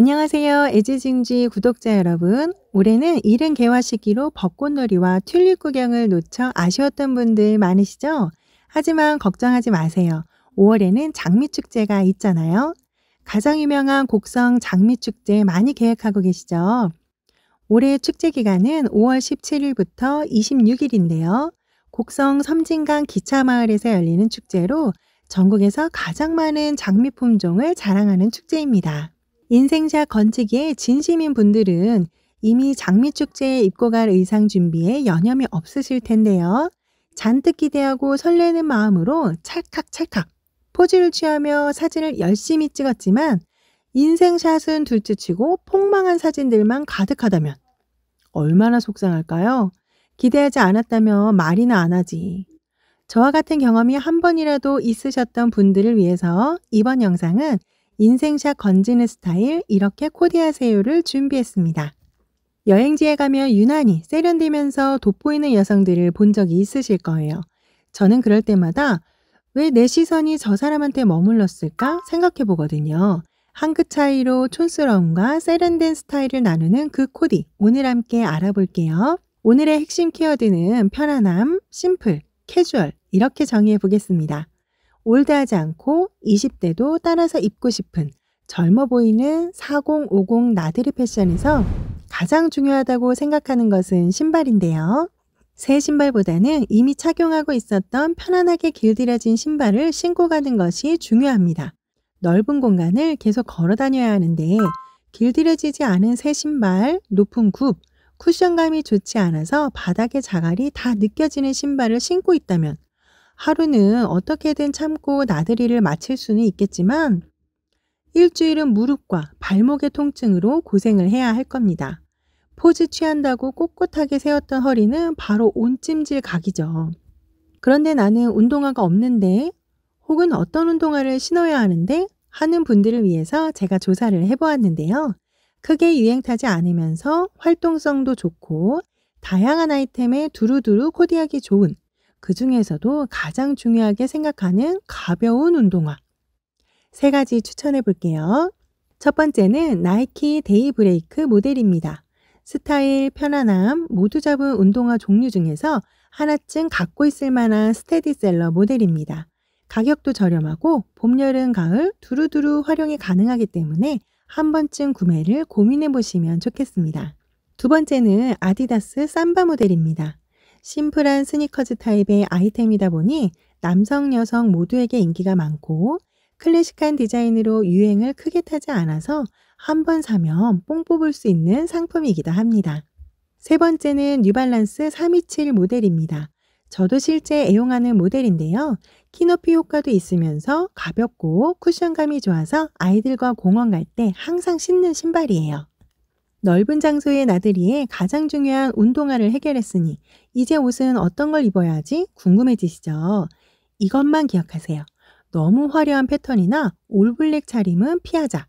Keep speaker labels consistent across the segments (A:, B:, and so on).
A: 안녕하세요. 에지징지 구독자 여러분. 올해는 이른 개화 시기로 벚꽃놀이와 튤립 구경을 놓쳐 아쉬웠던 분들 많으시죠? 하지만 걱정하지 마세요. 5월에는 장미축제가 있잖아요. 가장 유명한 곡성 장미축제 많이 계획하고 계시죠? 올해 축제 기간은 5월 17일부터 26일인데요. 곡성 섬진강 기차마을에서 열리는 축제로 전국에서 가장 많은 장미 품종을 자랑하는 축제입니다. 인생샷 건지기에 진심인 분들은 이미 장미축제에 입고 갈 의상 준비에 여념이 없으실 텐데요. 잔뜩 기대하고 설레는 마음으로 찰칵찰칵 포즈를 취하며 사진을 열심히 찍었지만 인생샷은 둘째 치고 폭망한 사진들만 가득하다면 얼마나 속상할까요? 기대하지 않았다면 말이나 안 하지. 저와 같은 경험이 한 번이라도 있으셨던 분들을 위해서 이번 영상은 인생샷 건지는 스타일 이렇게 코디하세요를 준비했습니다. 여행지에 가면 유난히 세련되면서 돋보이는 여성들을 본 적이 있으실 거예요. 저는 그럴 때마다 왜 내 시선이 저 사람한테 머물렀을까 생각해 보거든요. 한 끗 차이로 촌스러움과 세련된 스타일을 나누는 그 코디 오늘 함께 알아볼게요. 오늘의 핵심 키워드는 편안함, 심플, 캐주얼 이렇게 정의해 보겠습니다. 올드하지 않고 20대도 따라서 입고 싶은 젊어 보이는 4050 나들이 패션에서 가장 중요하다고 생각하는 것은 신발인데요. 새 신발보다는 이미 착용하고 있었던 편안하게 길들여진 신발을 신고 가는 것이 중요합니다. 넓은 공간을 계속 걸어 다녀야 하는데 길들여지지 않은 새 신발, 높은 굽, 쿠션감이 좋지 않아서 바닥의 자갈이 다 느껴지는 신발을 신고 있다면 하루는 어떻게든 참고 나들이를 마칠 수는 있겠지만 일주일은 무릎과 발목의 통증으로 고생을 해야 할 겁니다. 포즈 취한다고 꼿꼿하게 세웠던 허리는 바로 온찜질 각이죠. 그런데 나는 운동화가 없는데 혹은 어떤 운동화를 신어야 하는데 하는 분들을 위해서 제가 조사를 해보았는데요. 크게 유행 타지 않으면서 활동성도 좋고 다양한 아이템에 두루두루 코디하기 좋은 그 중에서도 가장 중요하게 생각하는 가벼운 운동화. 세 가지 추천해 볼게요. 첫 번째는 나이키 데이브레이크 모델입니다. 스타일, 편안함 모두 잡은 운동화 종류 중에서 하나쯤 갖고 있을 만한 스테디셀러 모델입니다. 가격도 저렴하고 봄, 여름, 가을 두루두루 활용이 가능하기 때문에 한 번쯤 구매를 고민해 보시면 좋겠습니다. 두 번째는 아디다스 삼바 모델입니다. 심플한 스니커즈 타입의 아이템이다 보니 남성, 여성 모두에게 인기가 많고 클래식한 디자인으로 유행을 크게 타지 않아서 한번 사면 뽕 뽑을 수 있는 상품이기도 합니다. 세 번째는 뉴발란스 327 모델입니다. 저도 실제 애용하는 모델인데요. 키높이 효과도 있으면서 가볍고 쿠션감이 좋아서 아이들과 공원 갈 때 항상 신는 신발이에요. 넓은 장소의 나들이에 가장 중요한 운동화를 해결했으니 이제 옷은 어떤 걸 입어야 하지 궁금해지시죠? 이것만 기억하세요. 너무 화려한 패턴이나 올블랙 차림은 피하자.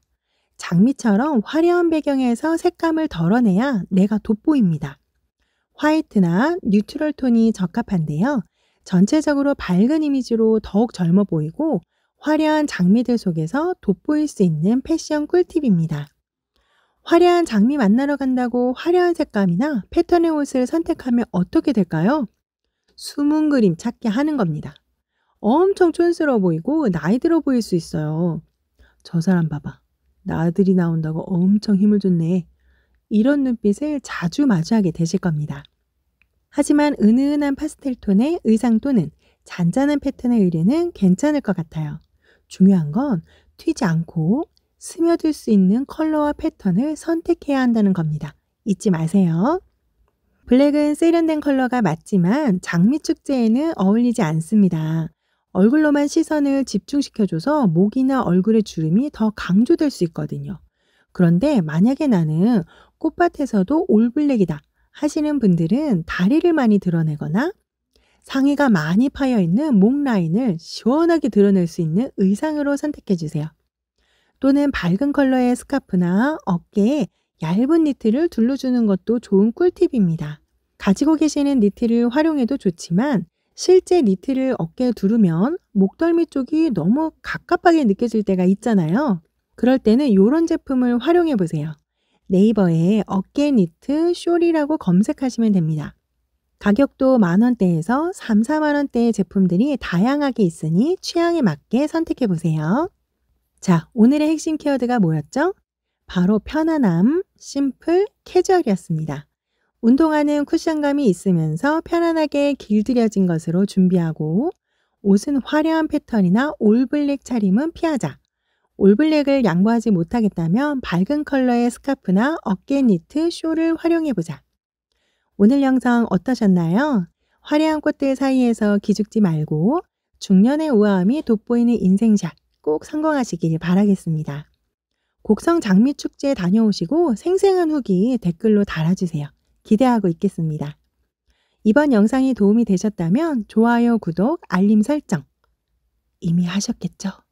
A: 장미처럼 화려한 배경에서 색감을 덜어내야 내가 돋보입니다. 화이트나 뉴트럴 톤이 적합한데요. 전체적으로 밝은 이미지로 더욱 젊어 보이고 화려한 장미들 속에서 돋보일 수 있는 패션 꿀팁입니다. 화려한 장미 만나러 간다고 화려한 색감이나 패턴의 옷을 선택하면 어떻게 될까요? 숨은 그림 찾기 하는 겁니다. 엄청 촌스러워 보이고 나이 들어 보일 수 있어요. 저 사람 봐봐. 나들이 나온다고 엄청 힘을 줬네. 이런 눈빛을 자주 마주하게 되실 겁니다. 하지만 은은한 파스텔 톤의 의상 또는 잔잔한 패턴의 의뢰는 괜찮을 것 같아요. 중요한 건 튀지 않고 스며들 수 있는 컬러와 패턴을 선택해야 한다는 겁니다. 잊지 마세요. 블랙은 세련된 컬러가 맞지만 장미축제에는 어울리지 않습니다. 얼굴로만 시선을 집중시켜줘서 목이나 얼굴의 주름이 더 강조될 수 있거든요. 그런데 만약에 나는 꽃밭에서도 올블랙이다 하시는 분들은 다리를 많이 드러내거나 상의가 많이 파여 있는 목 라인을 시원하게 드러낼 수 있는 의상으로 선택해 주세요. 또는 밝은 컬러의 스카프나 어깨에 얇은 니트를 둘러주는 것도 좋은 꿀팁입니다. 가지고 계시는 니트를 활용해도 좋지만 실제 니트를 어깨에 두르면 목덜미 쪽이 너무 갑갑하게 느껴질 때가 있잖아요. 그럴 때는 이런 제품을 활용해 보세요. 네이버에 어깨 니트 쇼리라고 검색하시면 됩니다. 가격도 만원대에서 3, 4만원대의 제품들이 다양하게 있으니 취향에 맞게 선택해 보세요. 자, 오늘의 핵심 키워드가 뭐였죠? 바로 편안함, 심플, 캐주얼이었습니다. 운동화는 쿠션감이 있으면서 편안하게 길들여진 것으로 준비하고 옷은 화려한 패턴이나 올블랙 차림은 피하자. 올블랙을 양보하지 못하겠다면 밝은 컬러의 스카프나 어깨 니트, 쇼를 활용해보자. 오늘 영상 어떠셨나요? 화려한 꽃들 사이에서 기죽지 말고 중년의 우아함이 돋보이는 인생샷. 꼭 성공하시길 바라겠습니다. 곡성 장미축제에 다녀오시고 생생한 후기 댓글로 달아주세요. 기대하고 있겠습니다. 이번 영상이 도움이 되셨다면 좋아요, 구독, 알림 설정 이미 하셨겠죠?